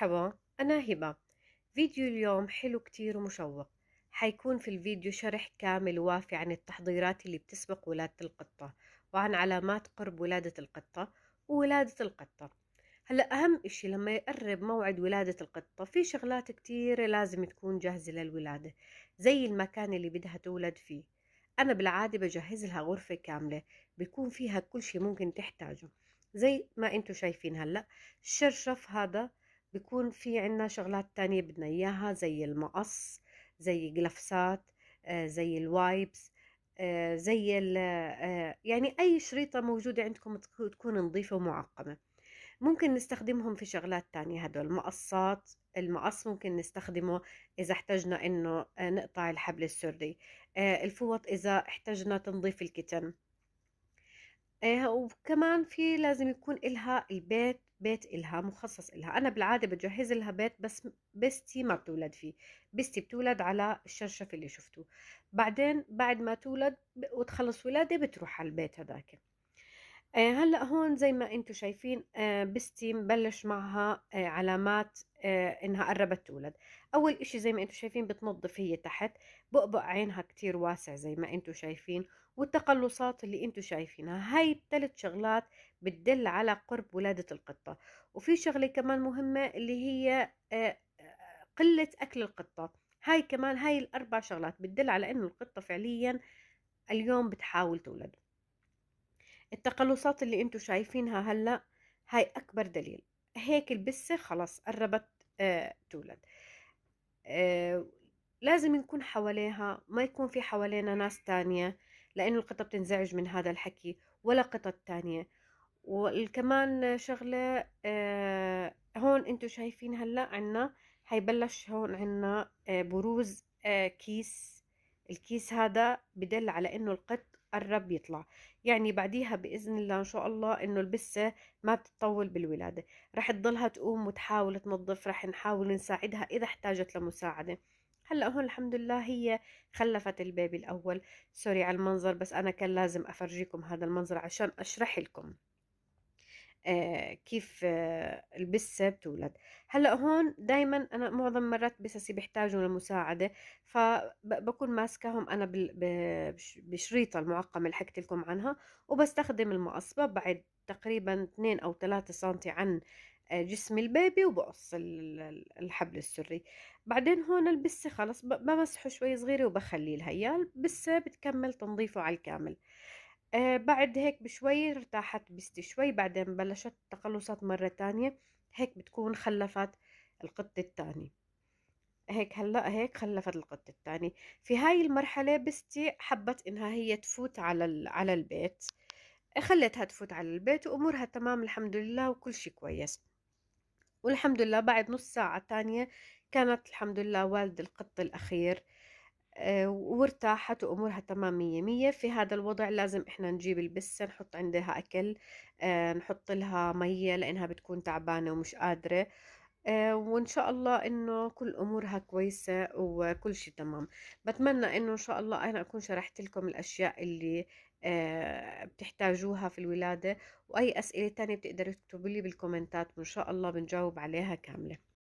مرحبا أنا هبة فيديو اليوم حلو كتير ومشوق حيكون في الفيديو شرح كامل وافي عن التحضيرات اللي بتسبق ولادة القطة وعن علامات قرب ولادة القطة وولادة القطة هلا أهم إشي لما يقرب موعد ولادة القطة في شغلات كتير لازم تكون جاهزة للولادة زي المكان اللي بدها تولد فيه أنا بالعادة بجهز لها غرفة كاملة بيكون فيها كل شي ممكن تحتاجه زي ما انتو شايفين هلا الشرشف هذا بيكون في عنا شغلات تانية بدنا إياها زي المقص زي جلفسات آه، زي الوايبس آه، زي آه، يعني أي شريطة موجودة عندكم تكون نظيفة ومعقمة ممكن نستخدمهم في شغلات تانية هدول المقصات المقص ممكن نستخدمه إذا احتجنا إنه نقطع الحبل السري الفوط إذا احتجنا تنظيف الكتن آه، وكمان في لازم يكون إلها البيت بيت إلها مخصص إلها أنا بالعادة بجهز لها بيت بس بستي ما بتولد فيه بستي بتولد على الشرشف اللي شفته بعدين بعد ما تولد وتخلص ولادة بتروح على البيت هذاك آه، هلا هون زي ما انتم شايفين آه، بستيم بلش معها آه، علامات انها قربت تولد اول اشي زي ما انتم شايفين بتنظف هي تحت بقبق عينها كتير واسع زي ما انتم شايفين والتقلصات اللي انتم شايفينها هاي الثلاث شغلات بتدل على قرب ولادة القطة وفي شغلة كمان مهمة اللي هي قلة اكل القطة هاي كمان هاي الاربع شغلات بتدل على انه القطة فعليا اليوم بتحاول تولد التقلصات اللي انتم شايفينها هلا هاي اكبر دليل هيك البسة خلاص قربت آه تولد آه لازم نكون حواليها ما يكون في حوالينا ناس تانية لأنه القطة بتنزعج من هذا الحكي ولا قطط تانية وكمان شغلة آه هون انتم شايفين هلأ عنا حيبلش هون عنا آه بروز آه كيس الكيس هذا بدل على انه القط قرب يطلع يعني بعديها بإذن الله إن شاء الله إنه البسة ما بتطول بالولادة رح تضلها تقوم وتحاول تنظف رح نحاول نساعدها إذا احتاجت لمساعدة هلا هون الحمد لله هي خلفت البيبي الأول سوري على المنظر بس أنا كان لازم أفرجيكم هذا المنظر عشان أشرح لكم آه، كيف آه، البسة بتولد هلا هون دايما انا معظم مرات بسسي بيحتاجوا لمساعده فبكون ماسكاهم انا بشريطه المعقمه اللي حكيت لكم عنها وبستخدم المقص ببعد تقريبا 2 او 3 سم عن جسم البيبي وبقص الحبل السري بعدين هون البسة خلص بمسحه شوي صغيرة وبخليه لها إياه البسة بتكمل تنظيفه على الكامل آه بعد هيك بشوي ارتاحت بستي شوي بعدين بلشت تقلصت مرة تانية هيك بتكون خلفت القط التاني هيك هلا هيك خلفت القط التاني في هاي المرحلة بستي حبت انها هي تفوت على على البيت خلتها تفوت على البيت وامورها تمام الحمد لله وكل شيء كويس والحمد لله بعد نص ساعة تانية كانت الحمد لله والد القط الأخير آه، وارتاحت وامورها تمام مية مية في هذا الوضع لازم احنا نجيب البسة نحط عندها اكل آه، نحط لها مية لانها بتكون تعبانة ومش قادرة آه، وان شاء الله انه كل امورها كويسة وكل شيء تمام بتمنى انه ان شاء الله انا اكون شرحت لكم الاشياء اللي بتحتاجوها في الولادة واي اسئلة تانية بتقدروا تكتبوا لي بالكومنتات وان شاء الله بنجاوب عليها كاملة